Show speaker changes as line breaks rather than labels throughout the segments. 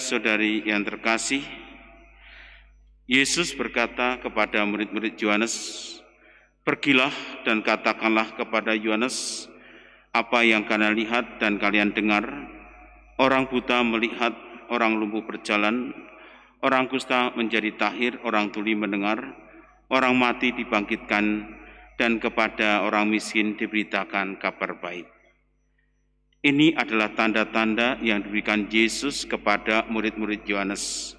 saudara-saudari yang terkasih, Yesus berkata kepada murid-murid Yohanes, "Pergilah dan katakanlah kepada Yohanes apa yang kalian lihat dan kalian dengar. Orang buta melihat, orang lumpuh berjalan, orang kusta menjadi tahir, orang tuli mendengar, orang mati dibangkitkan, dan kepada orang miskin diberitakan kabar baik." Ini adalah tanda-tanda yang diberikan Yesus kepada murid-murid Yohanes.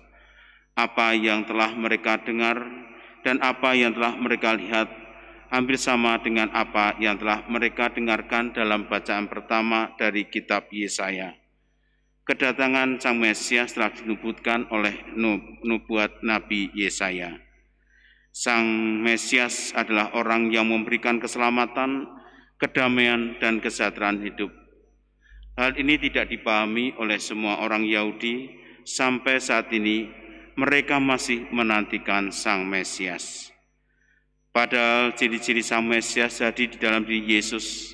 Apa yang telah mereka dengar dan apa yang telah mereka lihat hampir sama dengan apa yang telah mereka dengarkan dalam bacaan pertama dari kitab Yesaya. Kedatangan Sang Mesias telah dinubuatkan oleh nubuat Nabi Yesaya. Sang Mesias adalah orang yang memberikan keselamatan, kedamaian, dan kesejahteraan hidup Hal ini tidak dipahami oleh semua orang Yahudi sampai saat ini mereka masih menantikan Sang Mesias. Padahal ciri-ciri Sang Mesias jadi di dalam diri Yesus,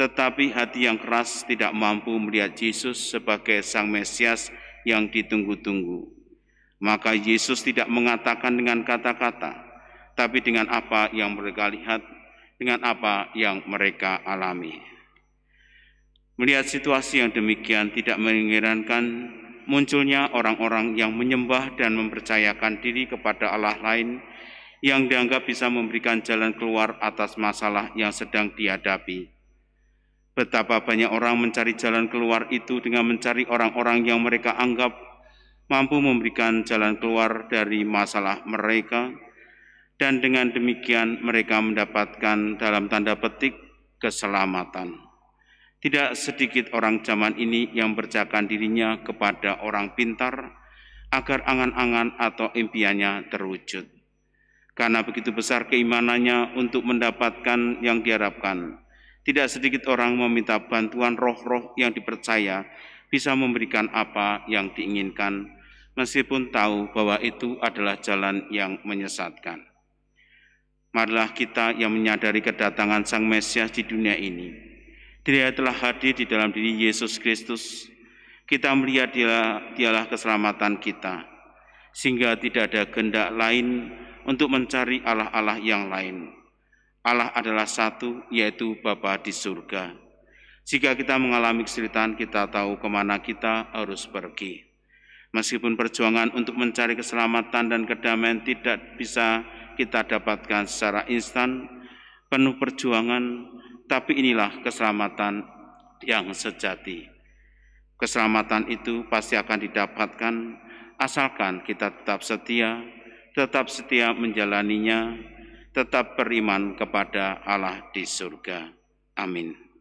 tetapi hati yang keras tidak mampu melihat Yesus sebagai Sang Mesias yang ditunggu-tunggu. Maka Yesus tidak mengatakan dengan kata-kata, tapi dengan apa yang mereka lihat, dengan apa yang mereka alami. Melihat situasi yang demikian tidak mengherankan munculnya orang-orang yang menyembah dan mempercayakan diri kepada Allah lain yang dianggap bisa memberikan jalan keluar atas masalah yang sedang dihadapi. Betapa banyak orang mencari jalan keluar itu dengan mencari orang-orang yang mereka anggap mampu memberikan jalan keluar dari masalah mereka, dan dengan demikian mereka mendapatkan dalam tanda petik keselamatan. Tidak sedikit orang zaman ini yang berjakan dirinya kepada orang pintar agar angan-angan atau impiannya terwujud. Karena begitu besar keimanannya untuk mendapatkan yang diharapkan, tidak sedikit orang meminta bantuan roh-roh yang dipercaya bisa memberikan apa yang diinginkan, meskipun tahu bahwa itu adalah jalan yang menyesatkan. Marilah kita yang menyadari kedatangan Sang Mesias di dunia ini, dia telah hadir di dalam diri Yesus Kristus. Kita melihat dialah, dialah keselamatan kita. Sehingga tidak ada gendak lain untuk mencari Allah-Allah yang lain. Allah adalah satu, yaitu Bapa di surga. Jika kita mengalami kesulitan, kita tahu kemana kita harus pergi. Meskipun perjuangan untuk mencari keselamatan dan kedamaian tidak bisa kita dapatkan secara instan, penuh perjuangan, tapi inilah keselamatan yang sejati. Keselamatan itu pasti akan didapatkan asalkan kita tetap setia, tetap setia menjalaninya, tetap beriman kepada Allah di surga. Amin.